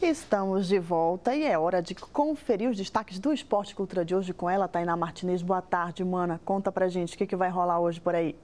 Estamos de volta e é hora de conferir os destaques do Esporte Cultura de hoje com ela, Tainá Martinez. Boa tarde, mana. Conta pra gente o que, que vai rolar hoje por aí.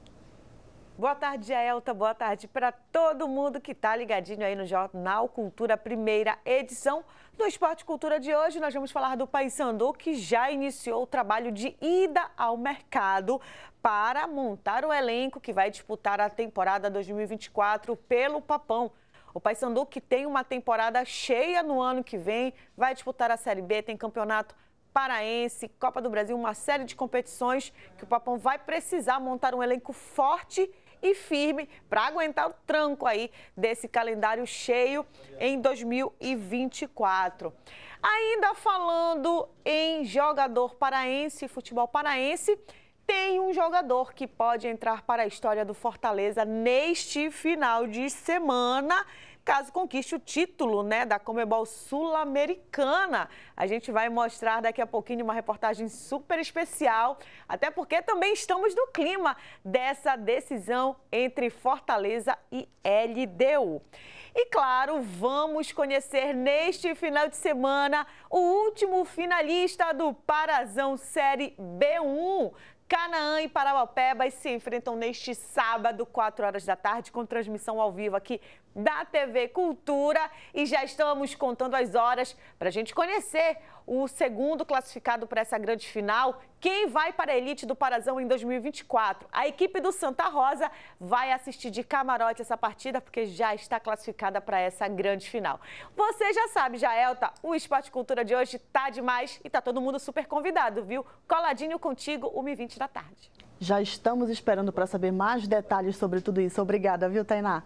Boa tarde, Elta. Boa tarde para todo mundo que está ligadinho aí no Jornal Cultura, primeira edição do Esporte Cultura de hoje. Nós vamos falar do Paysandu, que já iniciou o trabalho de ida ao mercado para montar o elenco que vai disputar a temporada 2024 pelo Papão. O Paysandu, que tem uma temporada cheia no ano que vem, vai disputar a Série B, tem campeonato paraense, Copa do Brasil, uma série de competições que o Papão vai precisar montar um elenco forte e firme para aguentar o tranco aí desse calendário cheio em 2024. Ainda falando em jogador paraense, futebol paraense, tem um jogador que pode entrar para a história do Fortaleza neste final de semana, caso conquiste o título né, da Comebol Sul-Americana. A gente vai mostrar daqui a pouquinho uma reportagem super especial, até porque também estamos no clima dessa decisão entre Fortaleza e LDU. E claro, vamos conhecer neste final de semana o último finalista do Parazão Série B1. Canaã e Parauapebas se enfrentam neste sábado, 4 horas da tarde, com transmissão ao vivo aqui da TV Cultura. E já estamos contando as horas para a gente conhecer o segundo classificado para essa grande final. Quem vai para a elite do Parazão em 2024? A equipe do Santa Rosa vai assistir de camarote essa partida, porque já está classificada para essa grande final. Você já sabe, Jaelta, o Esporte Cultura de hoje tá demais e tá todo mundo super convidado, viu? Coladinho contigo, o h 20 da tarde. Já estamos esperando para saber mais detalhes sobre tudo isso. Obrigada, viu, Tainá?